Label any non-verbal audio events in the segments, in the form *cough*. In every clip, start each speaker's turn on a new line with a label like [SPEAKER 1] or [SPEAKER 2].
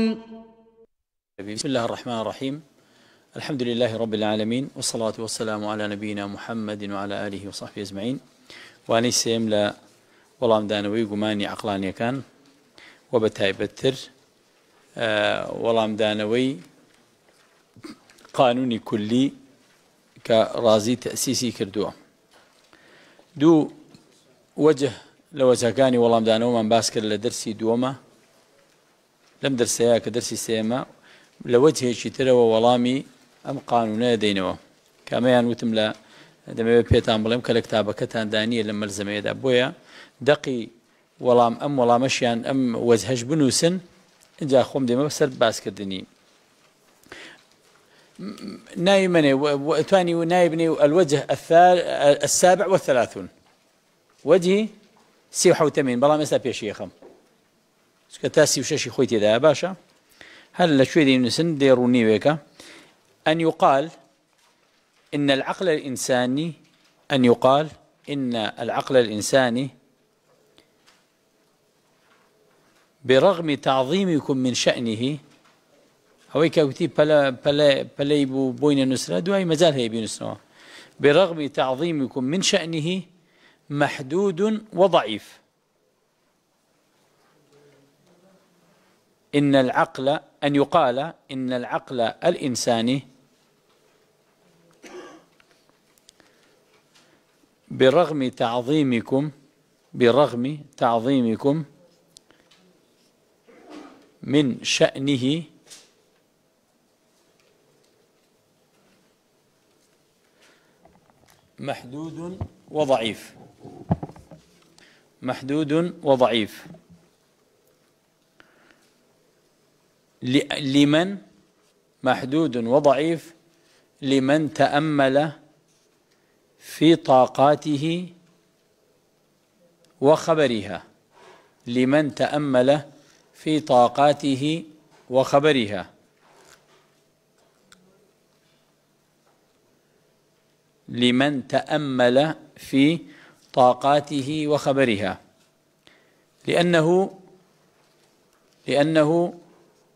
[SPEAKER 1] يعلمون بسم الله الرحمن الرحيم الحمد لله رب العالمين والصلاة والسلام على نبينا محمد وعلى آله وصحبه أجمعين وأني سيملا والله مدانوي قماني عقلاني كان وبتاي بتر آه، والله مدانوي قانوني كلي كرازي تأسيسي كردوه دو وجه والله وەڵامدانەوەمان باس باسكر لە دەرسی دومه لەم دەرسەیە کە دەرسی سێمە لە وەجهێکی ترەوە وەڵامی ئەم قانونە دەینەوە کامەیان يعني وتم لە ام بلم بڵێم کە كتان داني لما لە مەلزەمەیەدا بۆیە دقي ولام ام ولا مشيان ام وزهج بنوسن خۆم خوم سەر باسکردنی ناوي من نايمني وثاني ونايبني الوجه السابع والثلاثون وجهي سيحو تمين بلا مسا بيشيخم چکە تا سی و شەشی خۆی تێدا باشە هەر نسن ديروني ويكا ان يقال إن العقل الإنساني أن يقال إن العقل الإنساني برغم تعظيمكم من شأنه هەوەی بلا بلا بوو بۆینە نووسرا دواي مازال هي بين برغم تعظيمكم من شأنه محدود وضعيف إن العقل أن يقال إن العقل الإنساني برغم تعظيمكم برغم تعظيمكم من شأنه محدود وضعيف محدود وضعيف لمن محدود وضعيف لمن تأمل في طاقاته وخبرها لمن تأمل في طاقاته وخبرها لمن تأمل في طاقاته وخبرها لأنه لأنه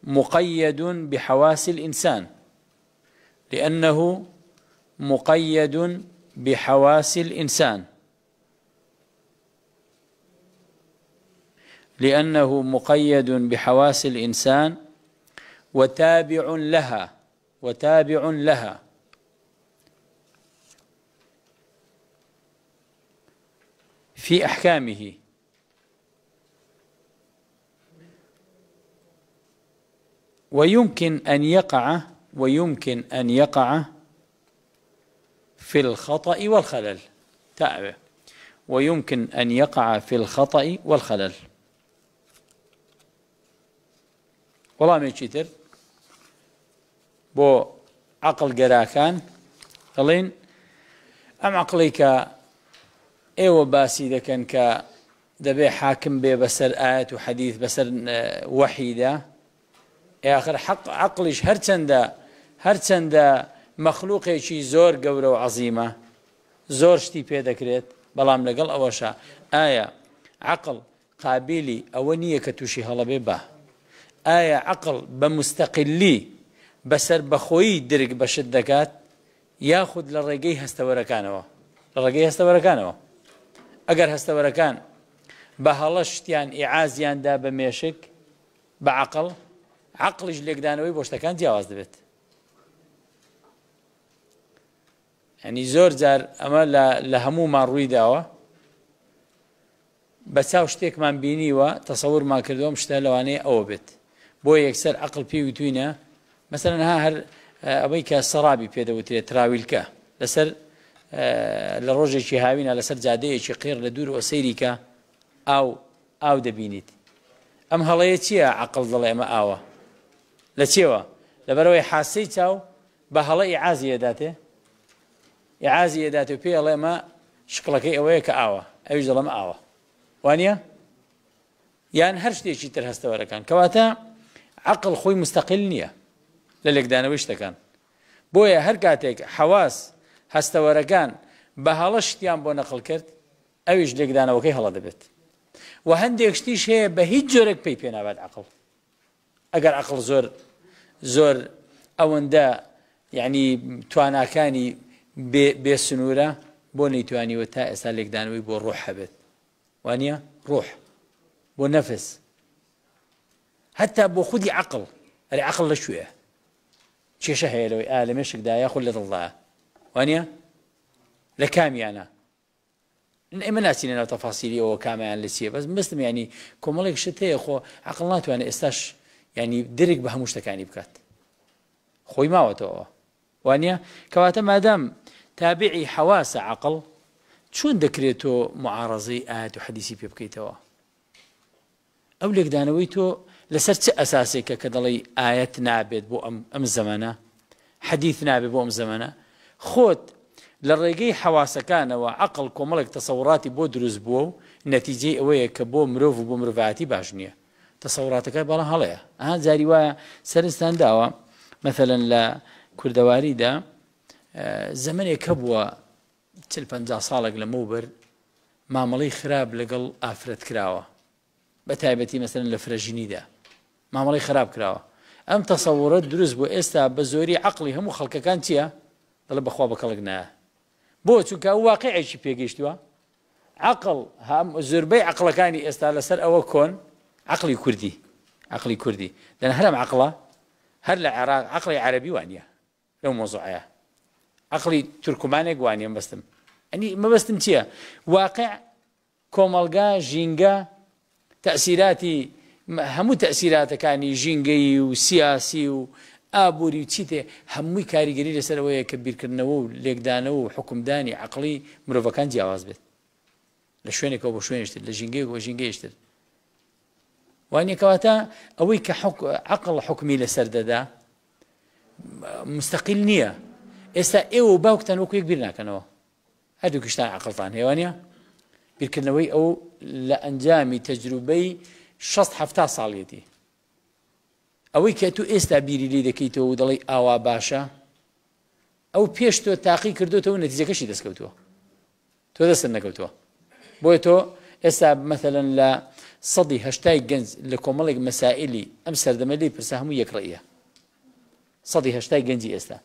[SPEAKER 1] مقيد بحواس الإنسان لأنه مقيد بحواس الإنسان لأنه مقيد بحواس الإنسان وتابع لها وتابع لها في أحكامه ويمكن أن يقع ويمكن أن يقع في الخطأ والخلل تعب ويمكن أن يقع في الخطأ والخلل والله من كتر بو عقل قراكان قلين أم عقلی کە ئێوە إيوه باسی دەکەن کە حاكم حاکم بسر آية وحديث بسر آه، وحيدة ئاخر حق عقلیش هەرچەندە هەرچەندە مەخلوقێکی زۆر گەورە و عزیمە زۆر شتی پێدەکرێت بەڵام لەگەڵ ئەوەشە ئایا عقل قابلی ئەوە نییە کە تووشی هەڵەبێ بە ئایا عقل بە مستەقللی بەسەر بەخۆی درک بەشت دەکات یاخود لە ڕێگەی هەستەوەرەکانەوە لە ڕێگەی هەستەوەرەکانەوە ئەگەر هەستەوەرەکان بە هەڵە شتیان ئیعازیاندا بە مێشک بە عقل عقلش لێکدانەوەی بۆ شتەکان جیاواز دەبێت ئەنی زۆر جار ئەمە لە هەموومان ڕووی داوە بە چاو شتێکمان بینیوە تەسەورمان کردەوەم شتە لەوانەیە ئەوە بێت بۆ یەکسەر عقل پێ وتوینە مەسەرەن ها هەر ئەوەی کە سەرابی پێدەوترێت تراویلکە لەسەر لە ڕۆژێکی هاوینە لەسەر جادەیەکی قیر لە دوور ئۆسەیریکە ئاو ئاو دەبینیت ئەم هەڵەیە چییە عقل دەڵێ ئەمە ئاوە لە چێوە لەبەرەوەی حاسی چاو بە هەڵە ئیعازی ئەداتێ یعازی ئەدات و پێ ئەڵێمە شکڵەکەی ئەوەیە کە ئاوە ئەوی دەڵم ئاوە وانە یان هەر شتێکی تر هەستەوەرەکان کەواتە عقل خۆی مستەقل نییە لە لێکدانەوەی شتەکان بۆیە هەر کاتێک حواس هەستەوەرەکان بە هەڵە شتیان بۆ نەقل کرد ئەویش لێکدانەوەکەی هەڵە دەبێت و هەندێک شتیش هەیە بە هیچ جۆرێک پێی پێناوات عقل ئەگەر عقل زۆر زور أوندا يعني توانا كاني بي بسنورة بوني تواني وتا إسالك دانوي بو روح حبت وانيا روح بو نفس حتى بو خدي عقل ألي عقل لشوية شيشة هيلوي آلي مشك دا ياخذ لد الله وانيا لكامي أنا إن إما ناسين أنا تفاصيلي أو اللي أنا بس مسلم يعني كومالك شتي أخو عقلنا تواني إستاش ینی درێک بە هەموو شتەکانی بکات خۆی ماوەتەوە وانە کەواتە مادام تابعی حواسە عقل چۆن دەکرێت تۆ معارزەی ئاات و حەدیسی پێ بکەیتەوە ئەو لێکدانەوەی تۆ لەسەر چه ئەساسێکە کە دەڵی ئاەت نابێت بۆ ئەم ئەم زەمەە حەدیث نابێت بۆ ئەم زەمەە خۆت لە ڕێگەی حواسەکانەوە عقل کۆمەڵێک تەسەوراتی بۆ دروست بووە و نەتیجەی ئەوەیە کە بۆ مرۆڤ و بۆ مرڤاتی باش نییە تەسەڕاتەکە بەڵام هەڵەیە ئا جاری وایە سەرستان داوە مثلەن لە کوردەواریدا زەمنێک کە بووە چل پ ساڵێک لە موبەر مامەڵی خراپ لەگەڵ ئافرەت کراوە بە تایبەتی مەسەرن لە فرەژینیدا مامەڵی خراپ کراوە ئەم تەسەورەت دروست بوو ئێستا بە زۆری عقلی هەموو خەڵکەکان چییە دڵ بەخوا بەکەڵک نایە بۆ چونکە ئەو واقعێکی پێگەیشتووە عقل هەم زۆربەی عقلەکانی ئێستا لەسەر ئەوە کۆن عقلي كردي عقلي كردي لأن هرم عقله هر العراق عقلي عربي وانيا لو موضوعها عقلي تركماني وانيا بستم يعني ما بستم تيا واقع كومالغا جينغا تأثيراتي همو تأثيرات كاني جينغي وسياسي و ابوري تشيتي هەمووی كاريغري لەسەرەوەیە كبير بیرکردنەوە و لێکدانەوە و حکومدانی عقلی مرۆڤەکان جیاواز بێت لە شوێنێکەوە بۆ شوێنشتر لە ژینگەی بۆ وانێکەواتە ئەوەی کە عقل حکمی لەسەر دەدا مستەقیل نییە ئێستا ئێوە باوکتان وەکوێک بیر ناکەنەوە هەردوو کشتان عقلتان هێوانە بیرکردنەوەی ئەو لە ئەنجامی تەجروبەی 16 ساڵیەتی ئەوەی کە تو ئێستا بیری لی دەکەیتەوە و دەڵی ئاوا باشە ئەو پێش تۆ تاقی کردوتەوە نەتیجەکەشی دەستکەوتووە تۆ دەستن نەکەوتووە بۆیە تۆ ئێستا مثلەن لە صدي هاشتاج جنز اللي مسائلي ام سردملي برسهمو يقرايه صدي هاشتاج جنزي اسلا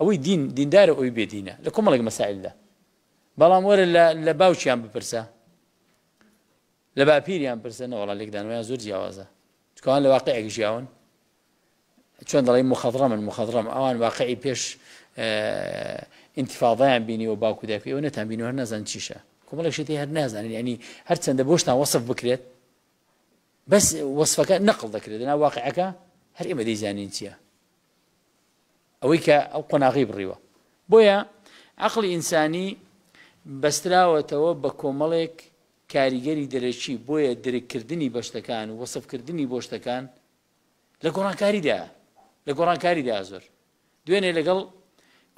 [SPEAKER 1] اوي دين دين دار اوي بيدينا لكومالك مسائل ده بلا مور لا لا باوش يام برسا لا بابير يام برسا والله ليك دان ويا زور جوازه تكون لواقعي جاون شلون ضل مخضرم المخضرم اوان واقعي بيش آه انتفاضان بيني وباكو داكي ونتان بيني وهنا زان تشيشه كومالك شتي هرنازان يعني هرتسن دبوشتا وصف بكريت بەس وەصفەکە نەقل دەکرێت لەنا واقعەکە هەر ئێمە دەیزانین چییە ئەوەی کە ئەو قۆناغی بڕیوە بۆیە عقلی ئینسانی بەستراوەتەوە بە کۆمەڵێک کاریگەری دەرەچی بۆیە درکردنی بەشتەکان و وەسفکردنی بۆشتەکان لە گۆڕانکاریدا لە گۆڕانکاریدا زۆر دوێنێ لەگەڵ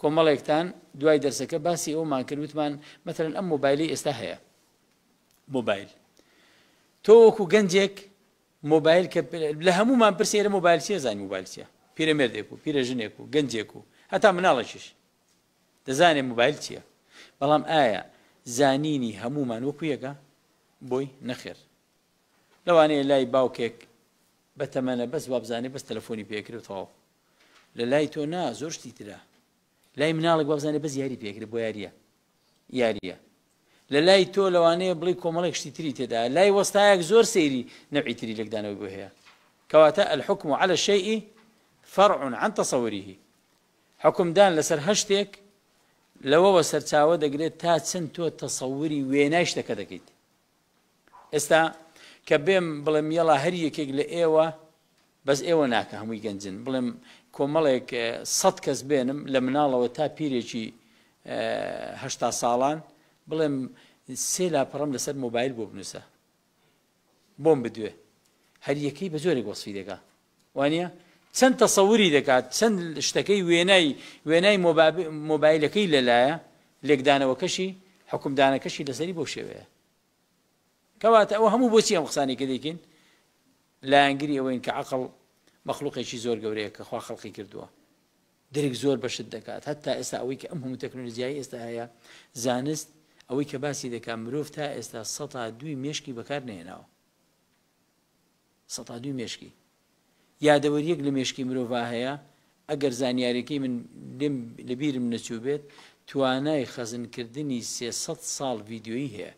[SPEAKER 1] کۆمەڵێکتان دوای دەرسەکە باسی ئەومان کردوتمان مەمثلەن ئەم مۆبایلی ئێستا هەیە مۆبایل تۆ وەکو گەنجێک مۆبایل کە لە هەمومان پرسیێرە مۆبایلسیە زانانی موبایلسیە پیرەمێردێک و پیرە ژنێک و گەنجێک و هەتا مناڵەشش دەزانێ موبایل چییە بەڵام ئایا زانینی هەمومان وەکو یەکە بۆی نەخێر لەوانەیە لای باوکێک بە تەمەە بەس وابزانێ بەس تەلەفۆنی پێکرێتەوە لە لای تۆ نا زۆر شتی ترە لای مناڵک وابزانێ بەس یاری پێکرێت بۆ یاریە یاریە لە لای تۆ لەوانەیە بڵی کۆمەڵێک شتیتری تێدا لای وەستایەک زۆر سەیری نەعیتری لەکدانەوە بۆ هەیە کەواتە الحکم على شيء فرع عن تصوره حکمدان لەسەر هەشتێک لەوەوە سەرچاوە دەگرێت تا چەند تۆ تەسەوری وێنای شتەکە دەکەیت ئێستا کە بێم بڵێم یەڵا هەر یەکێک لە ئێوە بەس ئێوە ناکە هەمووی گەنجن بڵێم کۆمەڵێک سەد کەس بێنم لە مناڵەوە تا پیرێکی هشتا ساڵان بڵێم سێ لاپەڕم لەسەر مۆبایل بۆ بنووسە بۆم بدوێ هەر یەکەی بە زۆری گۆسفی دەکا وانە چەند تەسەوری دەکات چەند شتەکەی وێنای وێنای مۆبایلەکەی لەلایە لێکدانەوەکەشی حکومدانەکەشی لەسەری بۆ شێوەیە کەواتە ئەو هەموو بۆچی ئەم قسانی کە دەیکن لایەنگری ئەوەین کە عقل مەخلوقێکی زۆر گەورەیە کە خوا خەڵقی کردووە درێک زۆر بەشت دەکات هەتا ئێستا ئەوەی کە ئەم هەموو تەکنۆلژیایی ئێستا هەیە زانست ئەوەی کە باسی دەکات مرۆڤ تا ئێستا سە دوی مشکی بەکار نێناوە سە دوی مشکی یادەوەریەک لە مشکی مرۆڤ هەیە ئەگەر زانیارێکی من لەبیرم نەچوو بێت توانای خەزنکردنی سێسە ساڵ ڤیددیۆیی هەیە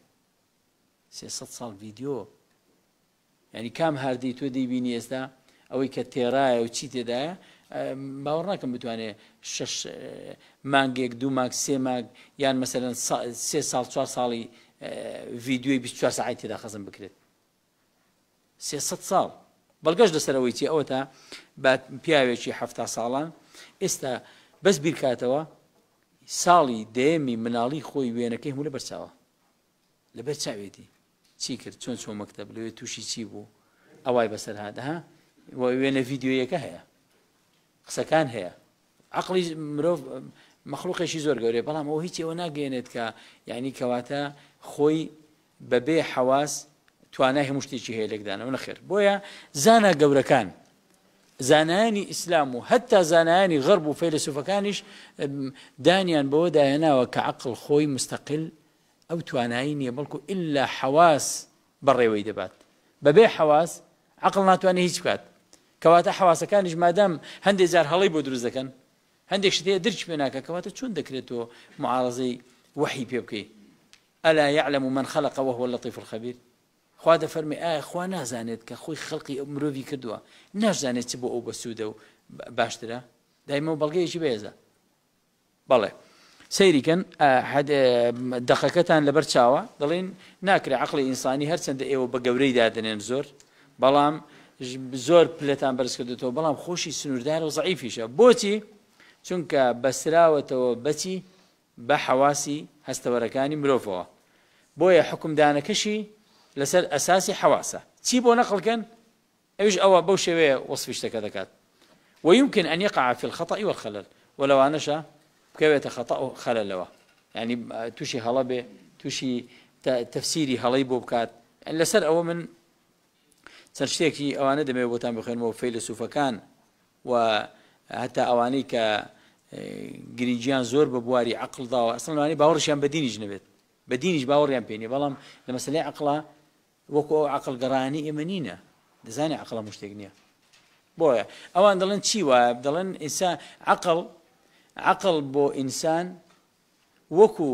[SPEAKER 1] سێسە ساڵ ڤیددیۆ ینی کام هەردی تۆ دەیبینی ئێستا ئەوەی کە تێڕایە و چی تێدایە باوەڕ ناکەم بتوانێت شش مانگێک دوو ماک سێ ماگ یان مەسەرەن سێ ساڵ چوار ساڵی ڤیددیوی 24 سعی تێدا خەزم بکرێت سێ ساڵ بەڵگەش لەسەرەوەی چی ئەوە تا پیاوێکی هەفتا ساڵان ئێستا بەس بیرکاتەوە ساڵی دێمی مناڵی خۆی وێنەکەی هەموو لە بەرچاوە لەبەر چاوێتی چی کرد چۆن چۆ مەکتب لەوێ تووشی چی بوو ئەوای بەسەر هادەها وێنە ڤیددیوەکە هەیە قسەکان هەیە عقلی مرۆڤ مەخلوقێکی زۆر گەورێ بەڵام ئەو هیچ ئەوە ناگەێنێت کە یعنی کەواتە خۆی بەبێ حواس توانای هەموو شتێکی هەیە لێکدانەوە نەخێر بۆیە زانە گەورەکان زانانی ئیسلام و هەتا زانانی غەرب و فەیلسوفەکانیش دانیان بەوە داهێناوە کە عقل خۆی مستقل ئەو توانایی نییە بەڵکو ئللا حواس بەڕێوەی دەبات بەبێ حواس عقل ناتوانێت هیچ بکات کەواتە حواسەکانیش مادەم هەندێک جار هەڵی بۆ دروست دەکەن هەندێک شتەیە درچ پێ ناکە کەواتە چۆن دەکرێتەوە معارزەی وحی پێ بکەیت ئەلا يعلم من خلق وهو اللطيف الخبير خوا دەفەرمی ئایا خوا نازانێت کە خۆی خەڵقی مرۆڤی کردووە نازانێت چ بۆ ئەو بەسوودە و باشترە دایمە و بەڵگەیەکی بێزە بەڵێ سەیریکەن دەخەکەتان لەبەر چاوە دەڵێن ناکرێ عقلی ئینسانی هەرچەندە ئێوە بە گەورەی دادنێن زۆر بەڵام زۆر پلێتان بەرز کردێتەوە بەڵام خۆشی سنووردار و زعیفیشە بۆچی چونکە بەسراوەتەوە بەچی بە حەواسی هەستەوەرەکانی مرۆڤەوە بۆیە حکمدانەکەشی لەسەر ئەساسی حەواسە چی بۆ نەقلکەن ئەوش ئەوە بەو شێوەیە وەصفیشتەکە دەکات ويمكن أن يقع في الخطأ والخلل ولو أنشا بكوية خطأ خلل لوا يعني توشي هلبة توشي تفسيري هلبة بكات لسر أو من سەر شتێکی ئەوانە دەمێت بۆتان بخێنەوە فەیل لە سوفەکان و هەتا ئەوانەی کە گرنجیان زۆر بە بواری عقلداوە ئەسڵوانی باوەڕشیان بە دینیش نبێت بە دینیش باوەڕیان پێێنی بەڵام لە مەسلەی عقلا وەکو ئەو عقل گەڕانی ئێمە نینە دەزانانی عقلە مشتێک نییە بۆیە ئەوان دەڵێن چی وایە دەڵێن ئێسا عقل عقل بۆ ئینسان وەکو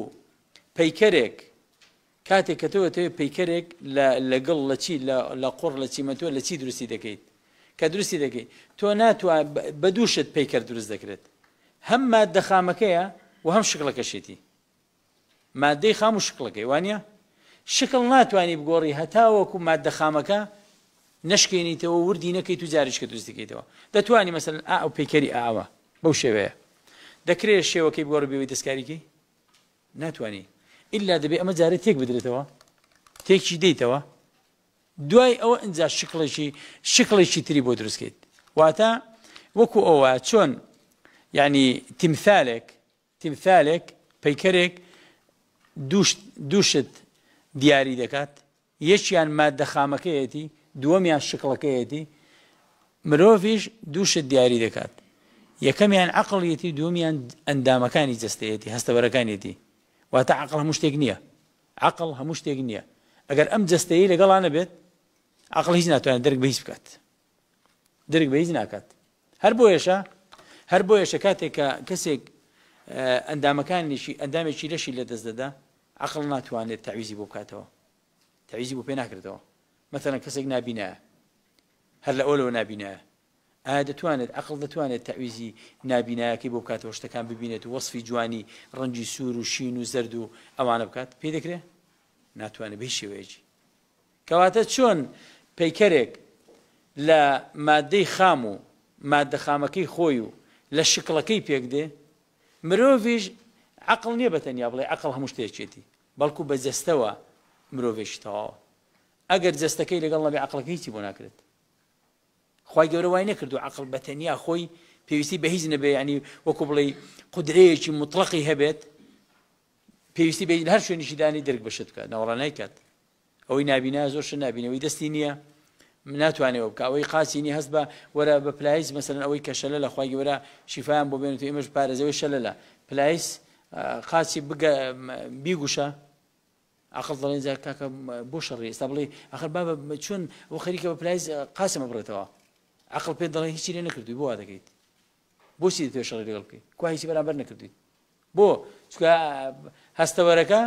[SPEAKER 1] پەیکەرێک کاتێک کە تۆ تۆ پیکەرێک لەگەڵ لە چی لە قڕ لە چیمەتوە لە چی درستی دەکەیت کە درستی دەکەیت تۆ ناتوان بە دووشت پیکەر دروست دەکرێت هەم مادە خامەکەیە و هەم شکڵەکەشێتی مادەی خام و شکڵەکەی وانە شکڵ ناتوانانی بگۆڕی هەتاوەکو مادە خامەکە نشکێنیتەوە وردی نەکەی تو جاریشکە درست دەکەیتەوە دەتوانانی مەسن ئا و پیکەری ئاوە بەو شێوەیە دەکرێت شێوەکەی بگۆڕ بێوی دەستکاریکی ناتوانانی ئللا دەبێ ئەمە جارە تێک بدرێتەوە تێکی دەیتەوە دوای ئەوە ئەجا شکڵێکی شکڵێکی تری بۆ دروستکەیت واتە وەکو ئەوە چۆن ینی تیمثالێک تیمثالێک پەیکەرێک دووشت دیاری دەکات یەکیان مادە خامەکەیەتی دووەمیان شکڵەکەیەتی مرۆڤش دووشت دیاری دەکات یەکەمیان عقلڵیەتی دومیان ئەندامەکانی جستەیەتی هەستەبەرەکانیەتی واتە عقل هەموو شتێک نییە عقل هەموو شتێک نییە ئەگەر ئەم جستەیە لەگەڵانە بێت عقل هیچ ناتوانێت دەرگ بەیز بکات دەرگ بەیز ناکات هەر بۆ ێشە هەر بۆ ێشە کاتێک کە کەسێک ئەندامەکانیشی ئەندامێکی لەشی لە دەست دەدا عقل ناتوانێت تاویزی بۆ بکاتەوە تاویزی بۆ پێ ناکردەوە مەتەنە کەسێک نبینە هەر لە ئەوەوە نبینە ئایا دەتوانێت ئەقل دەتوانێت تەویزی نبینایەکەی بۆ بکاتەوە شتەکان ببینێت و وەصفی جوانی ڕەنجی سوور و شین و زرد و ئەوانە بکات پێ دەکرێت ناتوانێت بێ شێوەیەکی کەواتە چۆن پیکەرێک لە مادەی خام و مادە خامەکەی خۆی و لە شکڵەکەی پێک دێ مرۆڤش عقل نییە بەتەنیا بڵێ عقل هەموو شتێکێتی بەڵکو بە جستەوە مرۆڤێش تەواوە ئەگەر جستەکەی لەگەڵ نەبێ عقلەکەی چی بۆ ناکرێت خی گەورە وای نەکردو عقل بەتەنیا خۆی پێویستی بە هیچ نەبێ ینی وەکو بڵێ قدرەیەکی مطلقی هەبێت پێویستی بە هەر شوێنیشی دانی دەرک بەشت بکە ناوەڕانای کات ئەوەی نبینا زۆرش نبینەوەی دەستی نییە ناتوانێت بکە ئەوەی قاسینی هەست بە وەرە بە پلایس مەسەرن ئەوەی کە شەلە لە خی گەورە شیفایان بۆ بێنێت ئێمەش پارێزەوەی شەلە لە پلایس قاسی بگە بیگوشە ئەخڵ دەڵێن کاکە بۆ شەڕی ئێستا بڵێ ئەخر با چۆن بۆ خەریکە بە پلایز قاسمە بڕێتەوە عقل پێ دەڵێ هیچی لێ نەکردوی بۆ وا دەکەیت بۆچی توێ شەڵی لەگەڵ بکەیت کو هیچی بەرامبەر نەکردویت بۆ چکە هەستەوەرەکە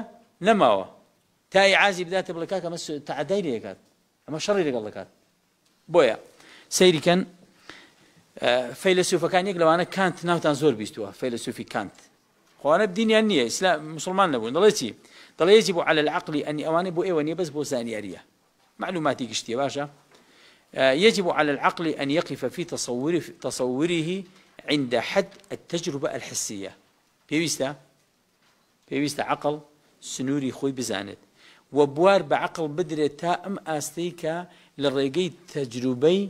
[SPEAKER 1] نەماوە تای عازی بداتە بڵێ کاکەمە تعدای لێکات ئەمە شەڕی لەگەڵ دەکات بۆیە سەیریکەن اه، فەیلسوفەکان یەک لەوانە کانت ناوتان زۆر بیستوە فەیلسوفی کانت خوانە بدینیان نییە إسلام مسلمان نەبوون دەڵێ چی دەڵێ على العقل أن أواني بو إيواني بس بو زانيارية معلوماتي قشتية باشا آه، يجب على العقل أن يقف في تصوره, تصوره عند حد التجربة الحسية پێویستە بيستا عقل بيستا عقل سنوري خوي بوار وبوار بعقل بدرێت تا ئەم ئاستەی کە لە ڕێگەی تەجروبەی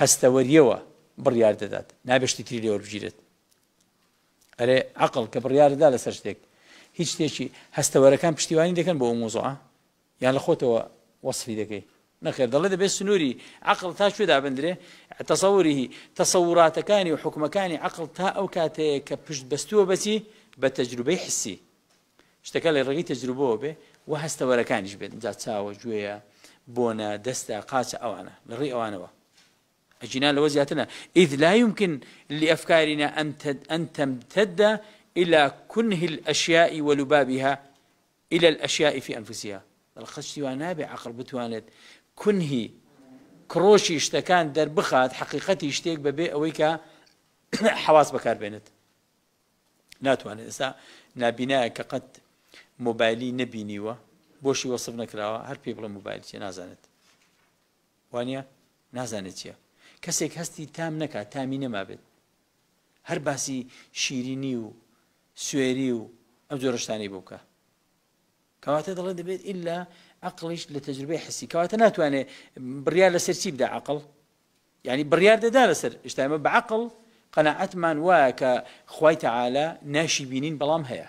[SPEAKER 1] هەستەوەریەوە بڕیار دەدات نابشتی تری عقل كبريار بڕیاردا سرشتك هيتش تيشي شتێکی هەستەوەرەکان پشتیوانی دەکەن بۆ ئەو يعني یان لە خۆتەوە نخير دلده بس نوري عقل تا شو ده بندري تصوره تصورات كاني وحكم كاني عقل تا أو كاتي كبش بستو بسي بتجربة حسي اشتكال الرغي تجربة به وهست ولا كانش بين جات ساو جويا بونا دستا قاسة أو أنا للرئي أو أنا أجينا لوزياتنا إذ لا يمكن لأفكارنا أن أن تمتد إلى كنه الأشياء ولبابها إلى الأشياء في أنفسها الخشتي وانا عقل بتوانت کونهی کڕۆشی شتەکان دەربخات حقیقەتی شتێک بەبێ ئەوەی کە *coughs* حواس بەکاربێنێت ناتوانێت ئێستا نبینایە کە قەت مۆبایلی نەبینیوە بۆشی وەسف نەکراوە هەر پێ بڵە مۆبایل چێ نازانێت وانە نازانێت چییە کەسێک هەستی تام نەکات تامی نەمابێت هەر باسی شیرینی و سوێری و ئەم جۆرەشتانی بووکە کەواتە دەڵێ دەبێت ئللا عقلش لە تجربەی حسیکەواتە ناتوانێت بڕیار لەسەر چی بدە عقل یعنی بڕیار دەدا لەسەر شتامە بەعقل قەنەعەتمان وایە کە خی تەعاالە ناشی بینین بەڵام هەیە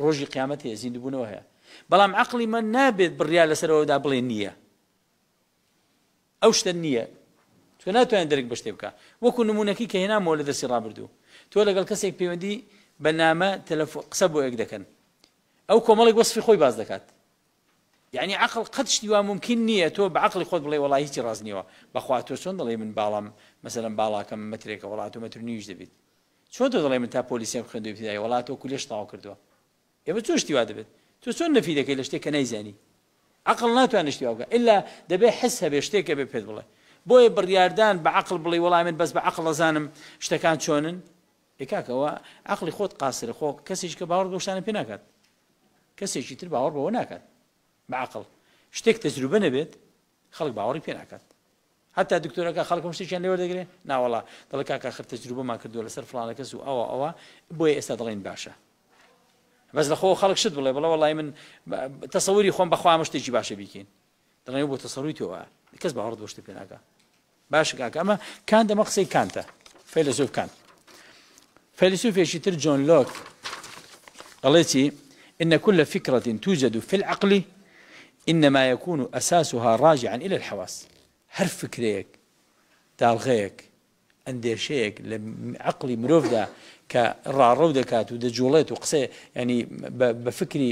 [SPEAKER 1] ڕۆژی قیامەت هەیە زیندبوونەوە هەیە بەڵام عقلی من نابێت بڕیار لەسەرەوەدا بڵێ نییە ئەو شتە نییە تۆ ناتوانین دەرک بە شتێ بکە وەکو نمونونەکەی کە هێنامەوە لە دەستی ڕابردوو تۆ لەگەڵ کەسێک پەیوەندی بەنامە تەلەف قسە بۆ یەک دەکەن ئەو کۆمەڵێک وەصفی خۆی باز دەکات یعنی عقل قەت شتیوا ممکن نییە تۆ بە عقلی خۆت بڵێ وڵی هیچی ڕازنیەوە بەخوا تۆ چۆن دەڵێ من باڵام مەسەرم باڵاکەم مترێکە وڵات و مەتر نیویش دەبێت چۆن تۆ دەڵێ من تا پۆلیسیم خوێندوی پیدای وڵات تۆ کولێش تاوا کردووە ئێمە چۆ شتیوا دەبێت تۆ چۆن نەفی دەکەی لە شتێک کە نەیزانی عقل ناتوان شتیواکە ئللا دەبێ حس هەبێ شتێکە بێ پێت بڵێ بۆیە بڕیاردان بە عقل بڵێ وڵام من بەس بە عقل دەزانم شتەکان چۆنن ێکاکەوە عقلی خۆت قاسرە خۆ کەسێک کە باوەڕ بەشتانە پێ ناکات کەسێکی تر باوەڕ بەوە ناکات بەعقل شتێک تەجروبە نەبێت خەڵک باوەڕی پێناکات حتا دکتۆرەکە خەڵکم شتێکیان لێوە دەگرێت ناوەڵا دڵ کاکە خر تەجروبەمان کردووە لەسەر فلانەکەس و ئەوە ئەوە بۆیە ئێستا دەڵێن باشە بەس لەخۆ خەڵک شت بڵێ بڵەوە لای من تەسەوری خۆم بەخوا شتێکی باشە بیکەین دەڵێن بۆ تەسەڕوی تەوە کەس باوەڕ دۆشتی پێناکە باش کاکە ئەمە کان دەمە قسەی کانتە فەیلسوف کان فەیلسوفێکی تر جۆن لۆک دەڵێتی إن كل فكرة توجد في العقل إنما يكون أساسها راجعا إلى الحواس هر فكريك دالغيك ئەندێشەیەک لە عقلی مرۆڤدا کە ڕاڕەو دەکات و دەجوڵێت و قسە ینی يعني بە فکری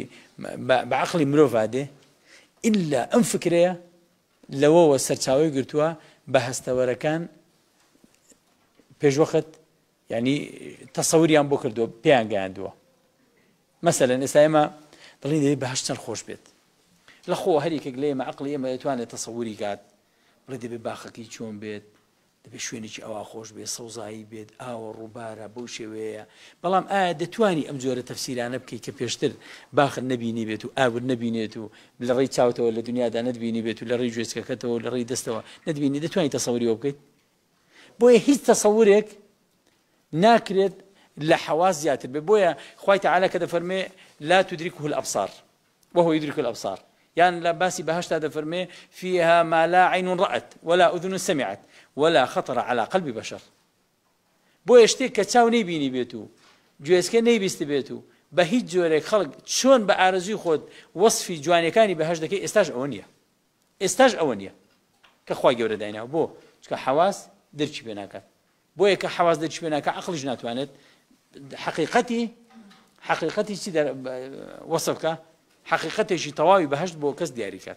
[SPEAKER 1] بەعقلی مرۆڤ دێ ئللا ئەم فکرەیە لەوەوە سەرچاوی گرتووە بە هەستەوەرەکان وقت يعني تەسەوریان بۆ کردو پێیان گەیاندووە مەسەلەن ئێستا ئێمە دڵی دەوێت بەهشتەر الخوش بيت لخو هەریکێک لێمە عقلی ئێمە دەتوانێت تەسەوری کات بڵێ دەبێ باخەکی چۆن بێت دەبێت شوێنێکی ئەوە خۆش بێ سەوزایی بێت ئاوە ڕووبارە بەو شێوەیە بەڵام ئایا دەتوانی ئەم جۆرە تەفسیرانە بکەیت کە پێشتر باخر نبینی بێت و ئاور نبینێت و لە ڕێی چاوتەوە لە دنیادا نبینی بێت و لە ڕێی گوێستکەکەتەوە لە ڕێی دەستەوە نبینی دەتوانانی تەسەوریەوە بکەیت بۆیە هیچ تەسەورێک ناکرێت لە زیاتر بێ بۆیە خی لا تدریکه الأبصار وهو يدرك الأبصار يعني لا بهشت هذا فرمي فيها ما لا عين رأت ولا أذن سمعت ولا خطر على قلب بشر بو يشتي كتاو نيبيني بيتو بێت و گوێزکە نەیبیست بێت و بە هیچ جۆرێک خەڵک چۆن بە ئارزوی خۆت وەصفی استاج اونيا استاج اونيا ئەوە دينا بو ئەوە نییە کە خوا گەورە دایناوە بۆ چکە حواز دەرچی پێ ناکات حقيقتي کە حواز وصفك حقیقەتێکی تەواوی بو بۆ کەس دیاریکات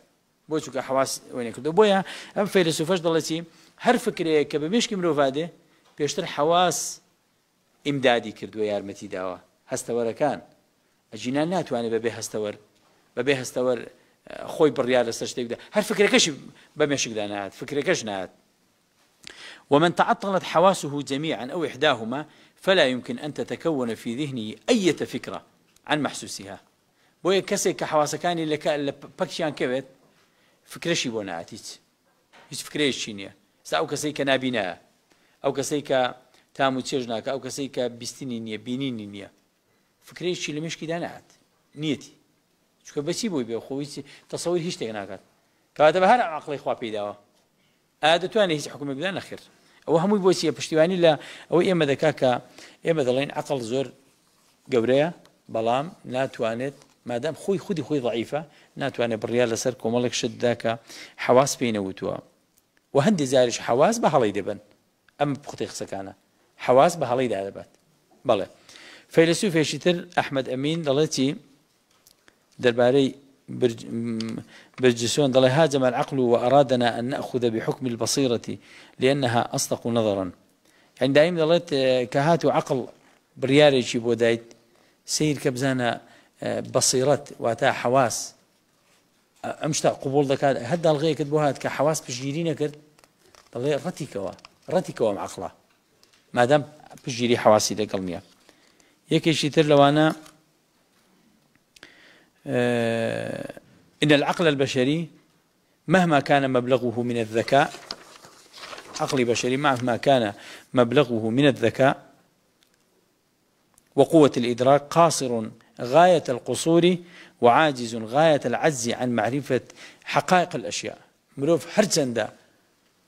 [SPEAKER 1] بۆ چووکە حواس وين کردو بويا ام فەیلسوفەش دەڵێتی هەر فکرەیە کە بە مشکی مرۆڤادێ پێشتر حواس ئیمدادی کردووە یارمەتی داوە هەستەوەرەکان ئەجینا ناتوانێت بەبێ هەستەوەەر بەبێ هەستەوەەر اه، خۆی بڕیار لەسەر شتێکدا هەر فکرەکەش بە مێشکدا نات كش نات ومن تعطلت حواسه جميعا أو إحداهما فلا يمكن أن تتكون في ذهنه أي فكرة عن محسوسها بۆیە کەسێک کە حواسەکانی لە پەکیان کەوێت فکرشی بۆ ناتیت هیچ فکرێشی نییە ستا ئەو کەسەی کە نبینە ئەو کەسەی کە تام و چێژ ناکە ئەو کەسەی کە بیستنی نییە بینینی نییە فکرێکی لە مشکی دانات نیەتی چکە بەچی بووی بێ خۆیی تەسەوی هیچ شتێک ناکات کەواتە بە هەر عقلی خوا پێداوە ئا دەتوانێت هیچ حکومە بدان نەخر ئەوە هەمووی بۆچیە پشتیوانی لە ئەوە ئێمە دەکا کە ئێمە دەڵێن عقل زۆر گەورەیە بەڵام ناتوانێت مادام خوي خودی خۆی ضعیفە بريال بڕیا لەسەر شد ذاك حواس پێی نەوتووە و هەندی زاریش حواز بە هەڵی دەبن ئەم پوختی حواس حواز بە هەڵیدا دەبات بەڵێ فەیلسوف فێشیتر ئەحمد ئەمین دەڵێتی برجسون دل هاجم العقل وأرادنا أن نأخذ بحكم البصيرة لأنها أصدق نظرا يعني دائما دلت كهات عقل بريال برياري دايت سير كبزانا بصيرت واتا حواس امشتا قبول قوبول هدا هەر داڵغەیەکت بۆ هات کە حواس پشگیری رتيكوا دەڵێ ڕەتیکەوە ما دام بجيري حواسي حواسی المياه نییە یەکێکی تر انا إن العقل البشري مهما كان مبلغه من الذكاء عقل بشري مهما كان مبلغه من الذكاء وقوة الإدراك قاصر غاية القصور وعاجز غاية العجز عن معرفة حقائق الأشياء مروف هرچەندە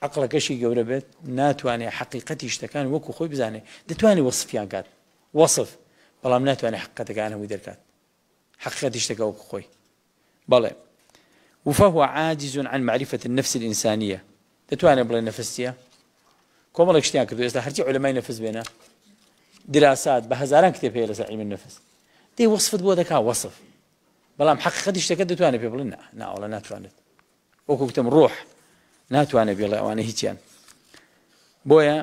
[SPEAKER 1] عقلەکەشی گەورە بێت ناتوانێت حقیقەتی شتەکان وەکو خۆی بزانێ دەتوانێت وەصفیان کات وەصف بەڵام ناتوانێت حقەتەکان هەمووی دەکات حقيقتي شتەکە وكو خوي بەڵێ وفهو عاجز عن معرفة النفس الإنسانية دتواني بلا نفسية كومالك شتیان دو ئێستا هەرچی علمای نەفس دراسات بهزاران هزاران کتێب علم النفس دي وصفت بۆ دەکا وەصف بەڵام حقیقەتی شتەکە نا پێ بڵن ناوەڵە ناتوانێت وەکوکتم ڕۆح ناتوانێت بێڵێ ئەوانە هیچیان بۆیە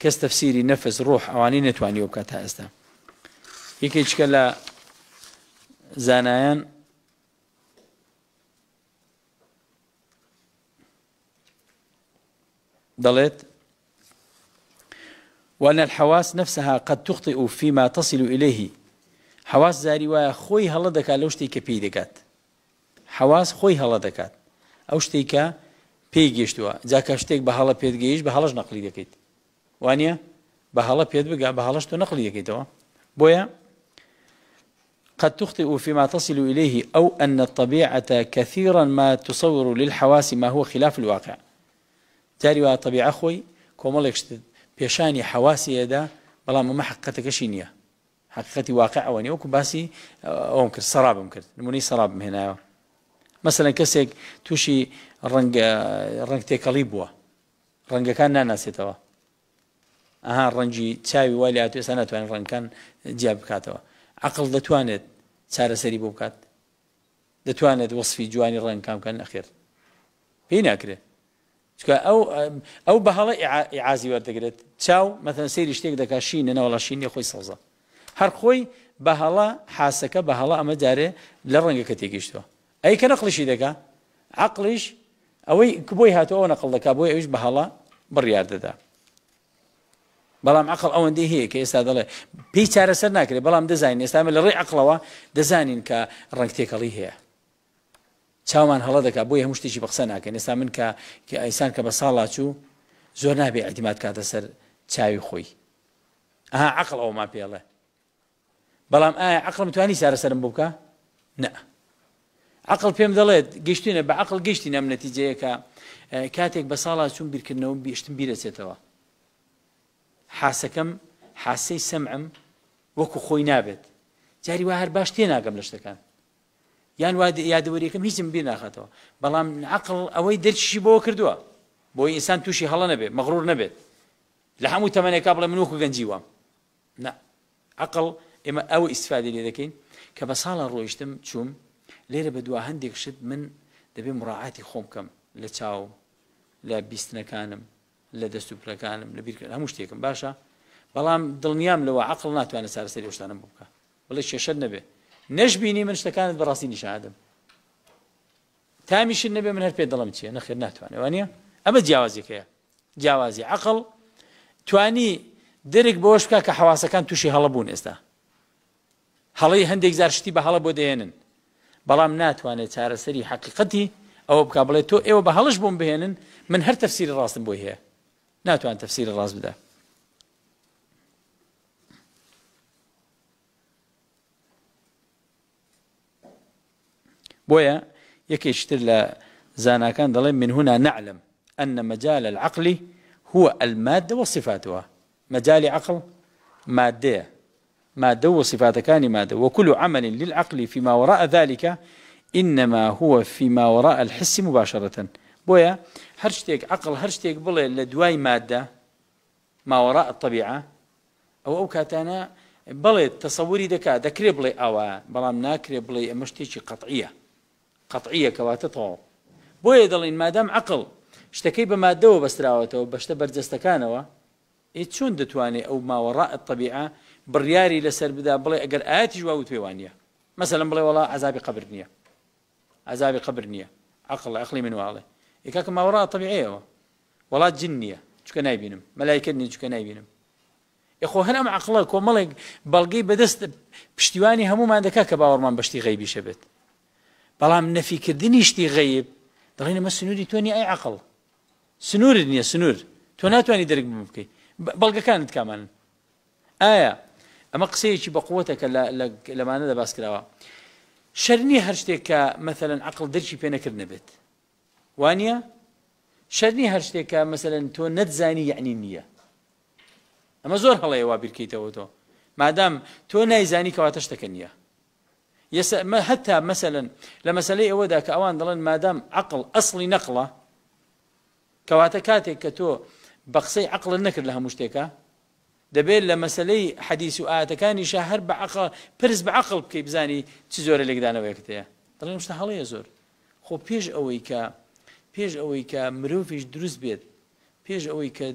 [SPEAKER 1] کەس نفس نەفس ڕۆح ئەوانەی نتوانیەوە بکات تا استا یەکێکچکە لە زانایان دەڵێت وأن الحواس نفسها قد تخطئ فيما تصل إليه حواس زاری وایە خۆی هەڵە دەکات لەو شتێک کە پێی دەکات حواس خۆی هەڵە دەکات ئەو شتێکە پێی گەشتووە جاکە شتێک بە هەڵە پێتگەیش بە هەڵش نەقلی دەکەیت وانە بە هەڵە پێت بگا بە هەڵش تۆ نەقلی دەکەیتەوە بیا قد تخطئ فيما تصل إليه أو أن الطبيعة كثيرا ما تصور للحواس ما هو خلاف الواقع تاري وطبيعة خوي كومولكشت بيشاني حواسي يدا بلا ما حقتك شينيا حقیقەتی واقع ئەوە نیوەکو باسی ئەوم کرد سەرابم کرد نمونی سەرابم هێنایەوە مەسەن کەسێک تووشی ڕنگ تێکەڵی بووە ڕەنگەکان ناناسێتەوە ئەها ڕەنجی چاوی وای لات ێستا ناتوانین ڕنگکان جیا بکاتەوە عقل دەتوانێت چارەسەری بۆ بکات دەتوانێت وەصفی جوانی ڕەنکام بکەن نەخێر پێی ناکرێت چکە ئەو ئەو بەهڵە عازی وەردەگرێت چاو مەتەن سێری شتێک دەکاشینە نەوەڵاشینی خۆی سەڵزە هەر خۆی بە هەڵا حاسەکە بە هەڵا ئەمە جارێ لە ڕەنگە کە تێگەیشتەوە ئەی کە نەقلشی دەکا عقلش ئەوەی بۆی هاتەوە نەقل دەکا بۆی ئەوش بە هەڵا بڕیار دەدا بەڵام عقل ئەوەندەی هەیە کە ئێستا دەڵێ پێی چارەسەر ناکرێت بەڵام دەزانین ئێستا لە ڕێ عقلەوە دەزانین کە ڕنگ تێکەڵی هەیە چاومان هەڵە دەکات بۆی هەموو شتێکی بەخسە ناکەن ئێستا من کە کە ئەیسان کە بە ساڵا چوو زۆر نابێ ئەتیمات کاتە سەر چاوی خۆی ئەها عقل ئەومان پێڵێ بەڵام ئایا عقلم توانی سارەسەرم بکە نه عقل پێم دەڵێت گەشتینە بە عقل گەشتی نام نەتیجەیەکە کاتێک بە ساڵا چون بیرکردنەوە بیشتم بیرەچێتەوە حاسەکەم حاسەی سەمعم وەکو خۆی نابێت جاری وا هەر باش تێناگەم لە شتەکان یان وا یادەوەریەکەم هیچم بیر ناخاتەوە بەڵام عقل ئەوەی دەرچشی بۆ کردووە بۆی ئینسان تووشی هەڵە نەبێت مەغرور نەبێت لە هەموو تەمەێکا بڵێ من وەکو گەنجیوە نه عقل ئێمە ئەوە ئیسفادی لێ دەکەین کە بە ساڵە ڕۆیشتم چوم لێرە بە دو هەندێک شت من دەبێ مڕاعاتی خۆم بکەم لە چاوم لە بیستنەکانم لە دەستوپلەکانم لە بیرکە هەموو شتێکم باشە بەڵام دڵنیام لەوە عقل ناتوانێت سارسەری شتانم بکە بڵێ شێشە نەبێ نەشببینی من شتەکانت بەڕاستی نیشادم تامیشن نەبێ من هەر پێ دڵم چیە نەخێر ناتوانێوانە ئەمە جیاوازیەکەیە جیاوازی عقل توانی دەرێک بۆش بکە کە حواسەکان تووشی هەڵەبوون ئێستا هەڵی هەندێک زارشتی بە هەڵە بۆ دێنن بلام ناتوانێت چارەسەری حقیقەتی ئەوە بک بڵێت تۆ ئێوە بە هەڵش بۆم بهێنن من هەر تەفسیری ڕاستم بۆ هەیە ناتوان تەفسیری ڕاست بدە بۆیە یەکێشتر زانا كان دەڵێ من هنا نعلم أن مجال العقل هو المادة وصفاتها مجال عقل مادية مادة كان مادة وكل عمل للعقل فيما وراء ذلك إنما هو فيما وراء الحس مباشرة بويا هرشتيك عقل هرشتيك بلي لدواي مادة ما وراء الطبيعة أو أو كاتانا بلي تصوري دكا دكري بلي أو بلام ناكري بلي مشتيش قطعية قطعية كواتطو بويا دلين مادام عقل اشتكي بمادة وبسراوته وبشتبر بەشتە بەرجەستەکانەوە ئێ چۆن دەتوانێت ئەو ماوەڕە بڕیاری لەسەر بدا بڵێ ئەگەر ئاەتی وا و توێوانە مەسەلم بڵێ وڵا عذابی قبر نییە عذابی قبر نییە عقل عقلی منواڵێ یکاکە ماوەڕا طبیعەوە وڵات جن نییە چکە نایبینم مەلایکردنی چکە نایبینم یخۆ هەنام عقلڵە کۆمەڵێک بەڵگەی بەدەست پشتیوانی هەمومان دەکا کە باوەڕمان بەشتی غەیبی شەبێت بەڵام نەفیکردنی شتی غەیب دەڵێنەمە سنووری تۆنی ئای عقل سنوور نییە سنوور تۆ ناتوانانی دەرگ بکەیت بەڵگەکانت کامانن ئایا اما قصيه شي بقوتك لا لا لما انا باس كراوا شرني هرشتك مثلا عقل درشي بينا كرنبت وانيا شرني هرشتك مثلا تو زاني يعني نيه اما زور هلا يوابير كي تو تو ما دام تو نايزاني كواتشتك النيه يس ما حتى مثلا لما سالي اودا كاوان ظلن ما دام عقل اصلي نقله كواتكاتك تو بقصي عقل النكر لها مشتكه دەبێت لە مەسلەی حەدیث و ئاەتەکانیشە هەر بەعقا پرس بەعقل بکەی بزانی چ زۆرە لەگدانەوەیەکتەیە دەڵێن شتا هەڵەیە زۆر خۆ پێش ئەوەی کە پێش ئەوەی کە مرۆڤش دروست بێت پێش ئەوەی کە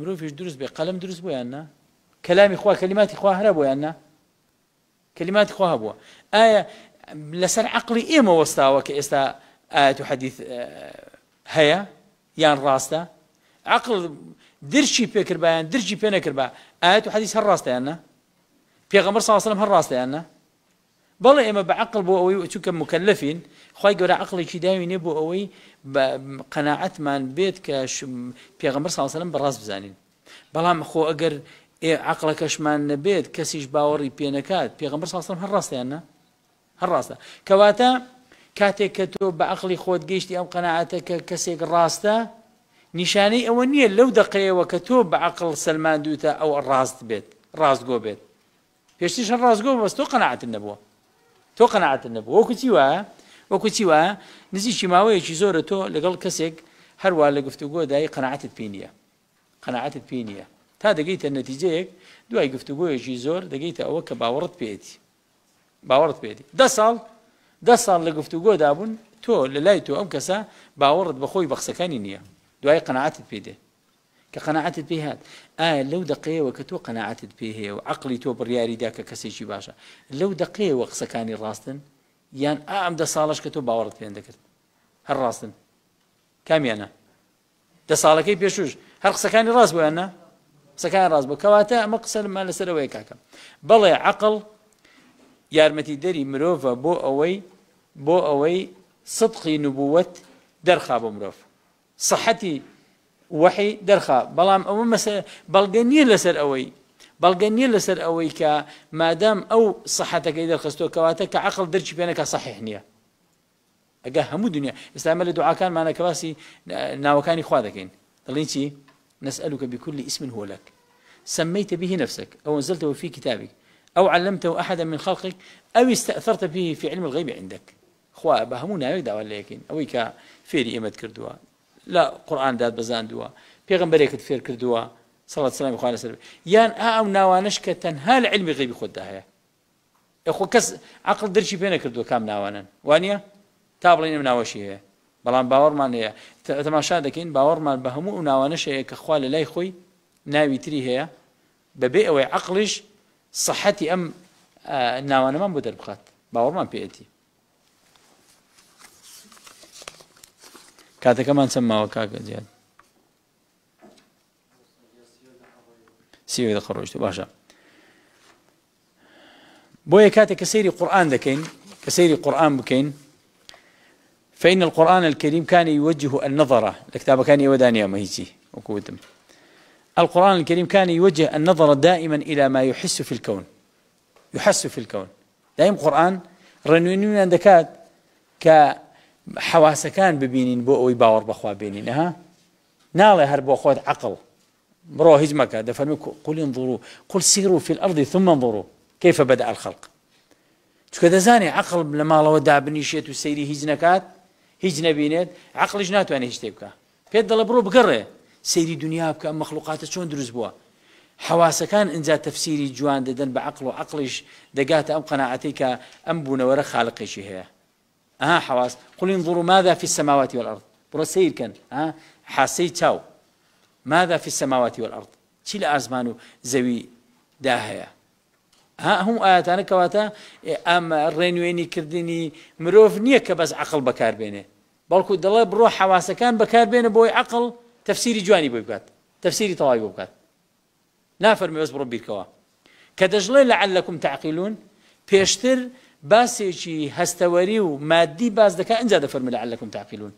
[SPEAKER 1] مرۆڤش دروست بێ قەلم دروست بۆیاننا کەلامی خوا کەلیماتی خوا هەرە بۆیاننا کەلیماتی خوا بووە ئایا لەسەر عقلی ئێمە وەستاوە کە ئێستا ئاەت و حەدیث هەیە یان ڕاستە عقل درشی پێکردبیان درجی پێ نەکردە ئاەت و حەدیث هەر ڕاستیانە پێغەمبەر ساسلم هەر ڕاستیانە بەڵێ ئێمە بە عقل بۆ ئەوەی چووکە مکەلفین خی گەورە عقلێکی داوینێ بۆ ئەوەی قەنەعەتمان بێت کە پێغەمبەر ساسلم بەڕاست بزانین بەڵام خۆ ئەگەر عقلەکەشمان نەبێت کەسیش باوەڕی پێ نەکات پێغمبەر ساسم هەر ڕاستیانە هەر ڕاستە کەواتە کاتێک کە تۆ بە عقلی خۆت گەیشتی ئەم قەنەعاتە کە کەسێک ڕاستە نیشانەی ئەوە نییە لەو دقەیەوە کە تۆ بە عقل سلمان دوتە ئەو ڕاست بێت ڕاستگۆ بێت پێشتیشە ڕازگۆ بەست تۆ قەنعاتن نەبووە تۆ قەنعاتن نەبوو وەکو چی وە وەکو چی وە نزیکی ماوەیەکی زۆرە تۆ لەگەڵ کەسێک هەروە لە گفتوگۆ دای قەنعاتت پێ نییە قەنعاتت پێ نییە تا دەگەیتە نەتیجەیەک دوای گفتوگوۆیەکی زۆر دەگەیتە ئەوە کە باوەڕت پێێتی باوەڕت پێێتی ده ساڵ ده ساڵ لە گفتوگۆدابوون تۆ لە لای تۆ ئەم کەسە باوەڕت بەخۆی بەخسەکانی نییە دواي قناعتت بيده كقناعات به هاد آه لو دقية وكتو قناعتت به وعقلي تو برياري داك كسي شي باشا لو دقية وقصة كاني راستن يان يعني آم دا صالش كتو باورت في عندك هل راستن كامي يعني؟ أنا دا صالكي بيشوش هل قصة كاني راس بو أنا يعني؟ قصة كاني راس بو كواتا مقصر ما لسر ويكاكا بلي عقل يارمتي داري مروفة بو أوي بو أوي صدقي نبوة درخا بو مروفه صحتي وحي درخا بلام او مس بلغنيه لسر اوي بلغنيه لسر اوي لەسەر ما دام او صحتك اذا خستو كواتك عقل دەرچی بينك صحيح نییە ئەگە هەموو دنیا استعمل دعاء كان معنا كواسي ناوەکانی خوا دەکەین دەڵین نسألك بكل اسم هو لك سميت به نفسك أو أنزلته في كتابك أو علمته أحدا من خلقك أو استأثرت به في علم الغيب عندك خوا بهمونا يقدر عليكين أو كا فيري إمد كردوا لە قورآانداد بەزاندووە پێغمبەرێکت فێر کردووە سەڵات سلامی خوارە سەر یان ئا ئەو ناوانش کە تەنها لە علمی غیبی خۆتدا هەیە ئەخۆ کەس عقل دەرچی پێ نەکردووە کام ناوانن وانە تا بڵێن ئەم ناوەشی هەیە بەڵام باوەڕمان هەیە تەماشا دەکەین باوەڕمان بە هەموو ئەو ناوانش هەیە کە خوا لە لای خۆی ناوی تری هەیە بەبێ ئەوەی عقلش سەحەتی ئەم ناوانەمان بۆ دەربخات باوەڕمان پێێتی کاتەکەمان كمان کاکە زیاد زياد دەخڕۆشت إذا خرجت باشا کە سەیری كسيري قرآن دكين كسيري قرآن بكين فإن القرآن الكريم كان يوجه النظرة الكتابة كان يوداني ما هيجي وكودم القرآن الكريم كان يوجه النظرة دائما إلى ما يحس في الكون يحس في الكون دائما قرآن رنوينيون عندكات ك حواس كان ببينين بو باور بخوا بينين ها ناله هرب اخوات عقل مرو هجمك مكا فرمي قل انظروا قل سيروا في الارض ثم انظروا كيف بدا الخلق شكو زاني عقل لما لو دابني شيت وسيري نكات هجن بينات عقل جنات وانا هجتبك في الدل برو بقره سيري دنيا بك مخلوقات شلون درز بوا حواس كان انزا تفسيري جوان ددن بعقل وعقلش دقات ام قناعتيك ام بونا ورا خالق شي هي ها آه، حواس قل انظروا ماذا في السماوات والأرض برسيل كان ها آه، حاسي تشاو ماذا في السماوات والأرض چی لە ئازمان و زەوی داهەیە ها هەموو ئاەتانە کەواتە ئەم ڕێنوێنیکردنی مرۆڤ نییە کە بەس عقل بەکاربێنێ بروح حواس كان بكار بينه بوي عقل تفسيري جواني بوي بكات تفسيري طواي بوي بكات نافر ميوز بربي کە كدجلين لعلكم تعقلون بيشتر بس شي هستوري ومادي باس دكا انزا دفرم لعلكم تعقلون.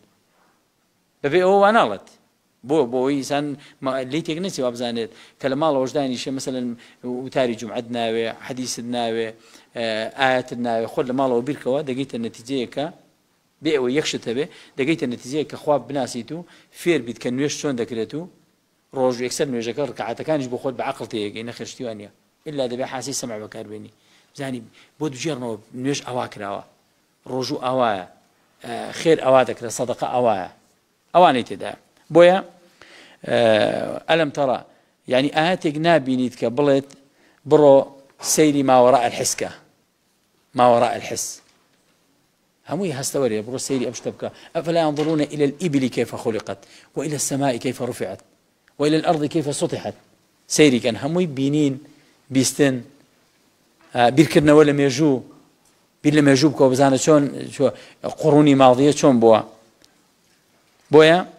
[SPEAKER 1] ببي هو ونالت. بو بو انسان لي تيكنيسي وابزانت كلمه الله وجداني شي مثلا وتاري جمعه ناوي حديث ناوي آيات ناوي خل مالو بيركوا دقيت النتيجه كا بي او يخش تبي دقيت النتيجه كخواب بناسيتو فير بيت كنويش شلون ذكرتو روج اكسل نويجا كركعه كانش بخود بعقل تيك انا خرجتي وانيا الا دبي حاسي سمع بكاربيني زانی بۆ دوژێرنەوە نوێژ ئەوا کراوە ڕۆژوو ئەوایە خێر ئەوا دەکرا سەدەق ئەوایە ئەوانەی تێدا بۆیە ئەلم تەڕە ینی ئاهاتێک نابینیت کە بڵێت بڕۆ سەیری ماوەڕە ما وراء الحس هەمووی هەستەوەرێ بڕۆ سەیری ئەم آبش بکە افلا ينظرون إلى الإبل كيف خلقت وإلى السماء كيف رفعت وإلى الأرض كيف سطحت سيري كان هەمووی بینین بیستن آه، بيركرنا لە مێژوو بیر لە مێژوو بکەوە شون شو قروني ماضية شون بوا بويا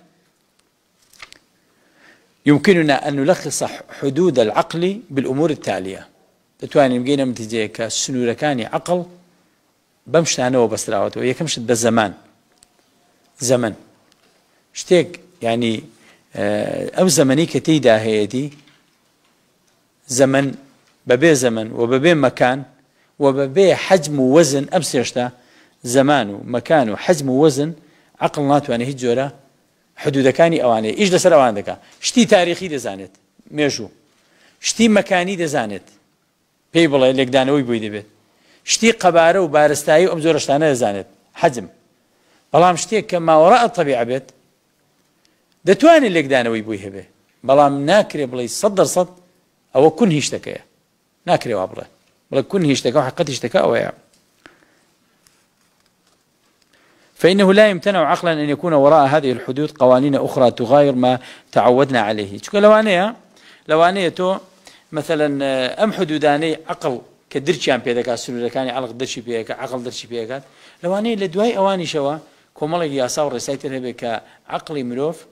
[SPEAKER 1] يمكننا أن نلخص حدود العقل بالأمور التالية تواني مجينا متیجەیە کە كاني عقل بمشت أنا بەستراوەتەوە یەکەم شت بە زەمان زمن شتيك يعني أو آه، زمني كتيدا هيدي زمن بەبێ زەمن و بەبێ مەکان و بەبێ حەجم و وەزن ئەم سێشتا زەمان و مەکان و حەجم و وەزن عقل ناتوانێت هیچ جۆرە حدودەکانی ئەوانەیە ئیش لەسەر ئەوان دەکات شتی تاریخی دەزانێت مێژوو شتی مەکانی دەزانێت پێی بڵێ لێکدانەوەی بووی دەبێت شتی قەبارە و بارستایی ئەم زۆر شتانە دەزانێت حەجم بەڵام شتێک کە ماوەڕە ئەتەبی عبێت دەتوانێت لێکدانەوەی بووی هەبێ بەڵام ناکرێ بڵێ سەد دەسەد ئەوە کون هیچ شتەکەیە ناكري وابله ولا کون هیچ شتەکە و حقەتی فإنه لا يمتنع عقلا أن يكون وراء هذه الحدود قوانين أخرى تغاير ما تعودنا عليه لو أنا لو أنا تو مثلا أم حدوداني عقل أم درچیان پێدەکات لكاني علق درشي بيك عقل درشي بيك لو أنا لدواي أواني شوا کۆمەڵێک يا صور ڕێسای كعقلي مروف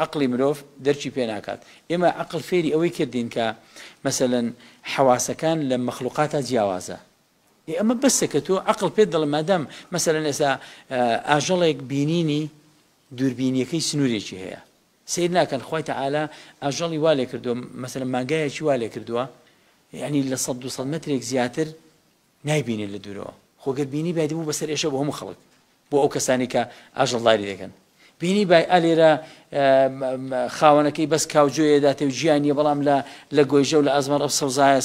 [SPEAKER 1] عقلی مرۆڤ دەرچی پێناکات ئێمە عقل فێری ئەوەی کردین کە مثلەن حواسەکان لە مەخلوقاتە جیاوازە ئەمە بەستە کە تۆ عقل پێ دڵ مادەم مەمثلەن ئێستا ئاژەڵێک بینینی دووربینیەکەی سنوورێکی هەیە سیر ناکەن خۆیتە ئالا ئاژەڵی وا لێ کردووە مەمثلەن ماگایەکی وا لێ کردووە یعنی لە 100 مترێک زیاتر نایبینێت لە دوورەوە خۆگەر بینی باید بوو بەسەر ئێشە بۆ هەموو خەڵک بۆ ئەو کەسانی کە ئاژەڵداری دەکەن بینی بای ئەلێرە خاونەکەی بەس کاوجێدا تێ ژیانی بەڵام لە لە گۆیژە و لە ئەزمە ئەف سەوزایە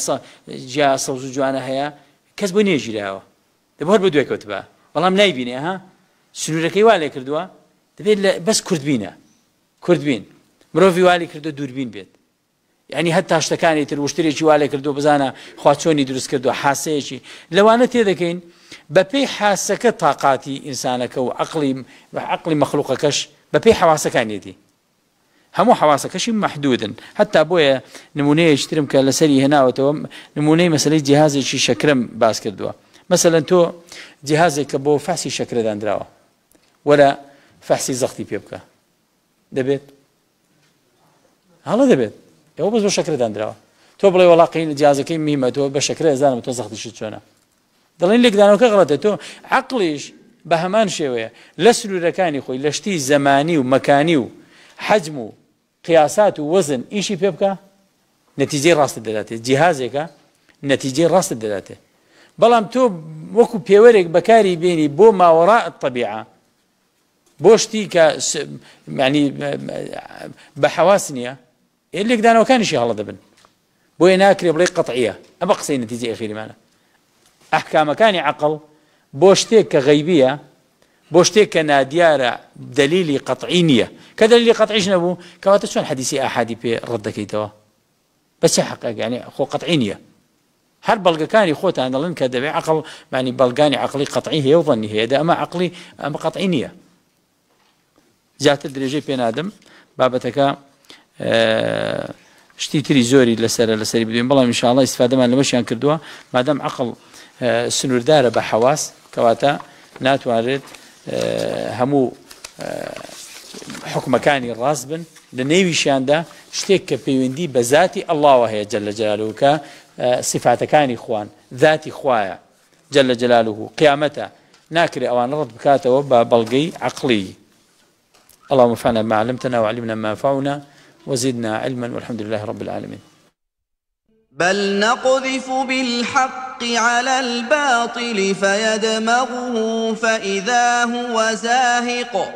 [SPEAKER 1] جیا سەوز و جوانە هەیە کەس بۆ نێژیراوە دەبەر بە دوێکەوت بە بەڵام نایبینێ ها سنوورەکەی وا لێ کردووە دەبێت بەس کوردبینە کوردبین مرۆڤی والی کردو دووربین بێت ینی هەتا شتەکانی تر وشتێکی وا لێ کردو بزانە خواچۆنی دروست کردو حاسەیەکی لەوانە تێدەکەین بە پێی حاسەکە تااقاتی ئینسانەکە و عقلیم بە عقلی مەخلوقەکەش بە پێی حواسەکانیەتی هەموو حواسەکەشی محدودن هەتا بۆیە نمونەیەشترم کە لەسەری هێناوەتەوە نمونەی مەسلەی جیهازێکی شەکرم باس کردووە مثلەن تۆ جیهازێک کە بۆ فەسی شەکردانراوە وەرە فەسی زەختی پێ بکە دەبێت هەڵە دەبێت ئێوە بە زۆر شکردان درراوە تۆ بڵێ وڵاقین جیازەکەی میمە تۆ بە شکرە زانم تۆ زەختیشی چۆنە دڵین لێکدانەوەکە غڵەتە تۆ عقلیش بە هەمان شێوەیە لە سلوورەکانی خۆی لە شتی زەمانی و مەکانی و حەجم و قیاسات و وەزن ئیشی پێ بکە نەتیجێ ڕاستە دەداتێت جیهازێکە نەتیجێ ڕاستە دەداتێت بەڵام تۆ وەکو پێوەرێک بەکاری بێنی بۆ ماوەڕ طبیعە بۆ شتی کە بە حواس نییە اللي قدان وكان شيء الله دبن بوي ناكري بلي قطعية أبا قصي نتيجة أخيري مانا أحكام كان عقل بوشتيك غيبية بوشتيك ناديارة دليلي قطعينية كدليلي قطعيش نبو كواتا شون حديثي أحادي بي ردك إيتوا بس حق يعني خو قطعينية هر بلغ كان يخوت أنا لن كدبي عقل يعني بلغاني عقلي قطعي هي وظني هي ده ما عقلي أما قطعينية جات الدرجة بين آدم بابتك شتی تری زۆری لەسرە لەسری بدوین بەڵام میشاڵە ئیسفادەمان لەمەشیان کردووە مادەم عقل سنووردارە بە حەواس کەواتە ناتوانێت هەموو حکومەکانی ڕاست بن لە نێویشیاندا شتێک کە پەیوەندی بە ذاتی ئەللاوە هەیە جل لە جلالوکە سفاتەکانی خوان ذاتی خویە جل لە جلالوه قیامەتە ناکری ئەوان ڕەت بکاتەوە بە بەڵگەی عقلی ئەڵام فانە معلم تەناوە علیم لەمافاونە وزدنا علما والحمد لله رب العالمين بل نقذف بالحق على الباطل فيدمغه فإذا هو زاهق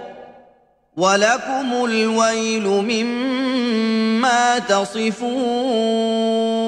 [SPEAKER 1] ولكم الويل مما تصفون